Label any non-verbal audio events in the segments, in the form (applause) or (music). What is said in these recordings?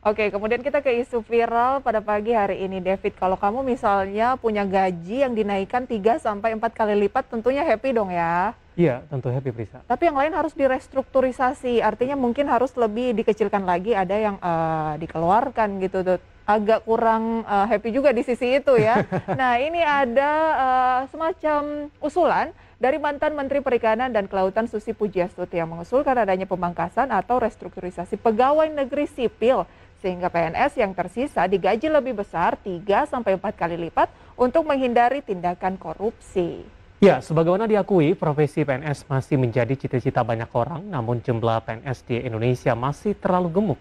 Oke, kemudian kita ke isu viral pada pagi hari ini, David. Kalau kamu misalnya punya gaji yang dinaikkan 3 sampai 4 kali lipat, tentunya happy dong ya? Iya, tentu happy Prisa. Tapi yang lain harus direstrukturisasi, artinya mungkin harus lebih dikecilkan lagi, ada yang uh, dikeluarkan gitu. Tuh. Agak kurang uh, happy juga di sisi itu ya. (laughs) nah, ini ada uh, semacam usulan dari mantan Menteri Perikanan dan Kelautan Susi Pujiastuti yang mengusulkan adanya pemangkasan atau restrukturisasi pegawai negeri sipil sehingga PNS yang tersisa digaji lebih besar 3 4 kali lipat untuk menghindari tindakan korupsi. Ya, sebagaimana diakui, profesi PNS masih menjadi cita-cita banyak orang, namun jumlah PNS di Indonesia masih terlalu gemuk.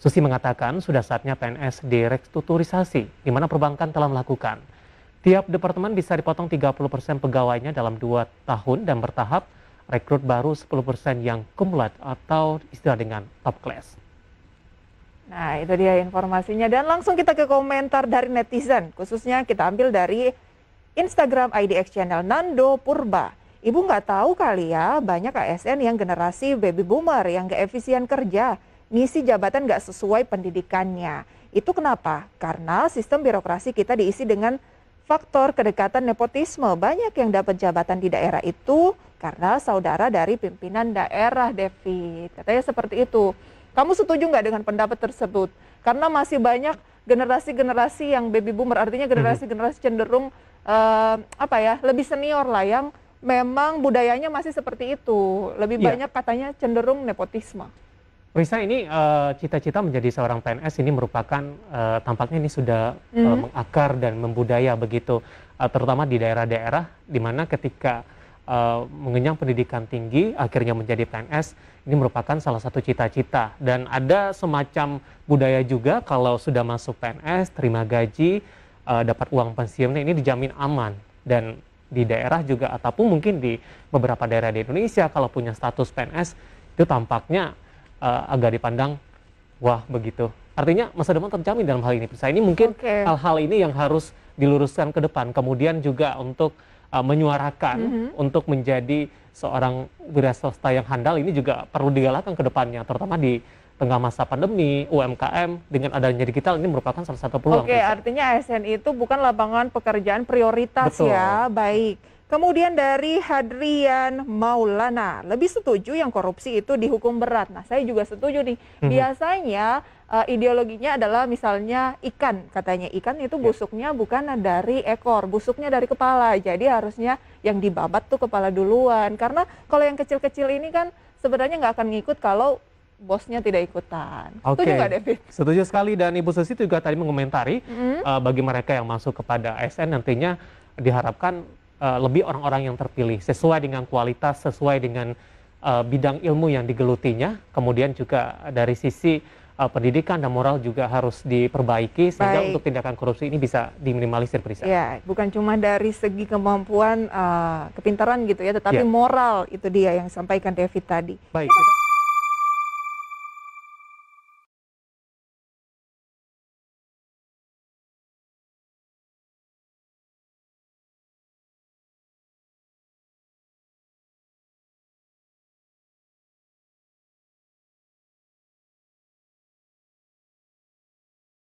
Susi mengatakan sudah saatnya PNS direkturisasi, di mana perbankan telah melakukan. Tiap departemen bisa dipotong 30% pegawainya dalam dua tahun dan bertahap, rekrut baru 10% yang kumulat atau istilah dengan top class. Nah, itu dia informasinya. Dan langsung kita ke komentar dari netizen. Khususnya kita ambil dari Instagram IDX Channel Nando Purba. Ibu nggak tahu kali ya, banyak ASN yang generasi baby boomer yang nggak efisien kerja. Ngisi jabatan nggak sesuai pendidikannya. Itu kenapa? Karena sistem birokrasi kita diisi dengan faktor kedekatan nepotisme. Banyak yang dapat jabatan di daerah itu karena saudara dari pimpinan daerah, Devi Katanya seperti itu. Kamu setuju nggak dengan pendapat tersebut? Karena masih banyak generasi-generasi yang baby boomer, artinya generasi-generasi cenderung uh, apa ya lebih senior lah yang memang budayanya masih seperti itu. Lebih yeah. banyak katanya cenderung nepotisme. Risa ini eh, cita-cita uh, menjadi seorang PNS ini merupakan uh, tampaknya ini sudah mm -hmm. uh, mengakar dan membudaya begitu, uh, terutama di daerah-daerah di mana ketika mengenyang eh, mengenyam pendidikan tinggi, akhirnya menjadi PNS, ini merupakan salah satu cita-cita. Dan ada semacam budaya juga kalau sudah masuk PNS, terima gaji, uh, dapat uang pensiunnya ini dijamin aman. Dan di daerah juga, ataupun mungkin di beberapa daerah di Indonesia, kalau punya status PNS, itu tampaknya uh, agak dipandang, wah begitu. Artinya masa depan terjamin dalam hal ini. Bisa ini mungkin hal-hal okay. ini yang harus diluruskan ke depan. Kemudian juga untuk uh, menyuarakan mm -hmm. untuk menjadi seorang wira swasta yang handal ini juga perlu digalakkan ke depannya, terutama di tengah masa pandemi, UMKM dengan adanya digital ini merupakan salah satu peluang. Oke, okay, artinya ASN itu bukan lapangan pekerjaan prioritas ya. Betul. ya, baik. Kemudian dari Hadrian Maulana, lebih setuju yang korupsi itu dihukum berat. Nah, saya juga setuju nih. Mhm. Biasanya uh, ideologinya adalah misalnya ikan, katanya ikan itu ya. busuknya bukan dari ekor, busuknya dari kepala. Jadi harusnya yang dibabat tuh kepala duluan. Karena kalau yang kecil-kecil ini kan sebenarnya nggak akan ngikut kalau bosnya tidak ikutan. Okay. Setuju David? Setuju sekali dan Ibu Susi juga tadi mengomentari mm -hmm. uh, bagi mereka yang masuk kepada ASN nantinya diharapkan uh, lebih orang-orang yang terpilih sesuai dengan kualitas, sesuai dengan uh, bidang ilmu yang digelutinya. Kemudian juga dari sisi uh, pendidikan dan moral juga harus diperbaiki sehingga Baik. untuk tindakan korupsi ini bisa diminimalisir perisai. Ya, bukan cuma dari segi kemampuan uh, kepintaran gitu ya, tetapi ya. moral itu dia yang sampaikan David tadi. Baik. Kita...